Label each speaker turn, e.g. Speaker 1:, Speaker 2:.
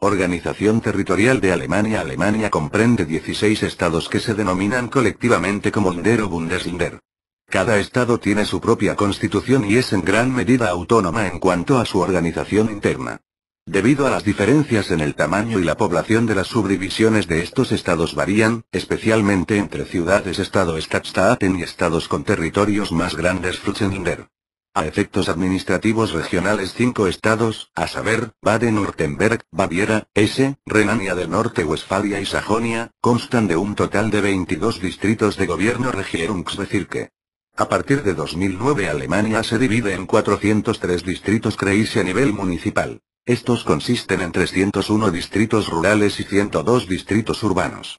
Speaker 1: Organización Territorial de Alemania Alemania comprende 16 estados que se denominan colectivamente como Länder o Bundesländer. Cada estado tiene su propia constitución y es en gran medida autónoma en cuanto a su organización interna. Debido a las diferencias en el tamaño y la población de las subdivisiones de estos estados varían, especialmente entre ciudades-estado Stadtstaaten y estados con territorios más grandes Flächenländer. A efectos administrativos regionales cinco estados, a saber, Baden-Württemberg, Baviera, S, Renania del Norte Westfalia y Sajonia, constan de un total de 22 distritos de gobierno Regierungsbezirke. A partir de 2009 Alemania se divide en 403 distritos Kreise a nivel municipal. Estos consisten en 301 distritos rurales y 102 distritos urbanos.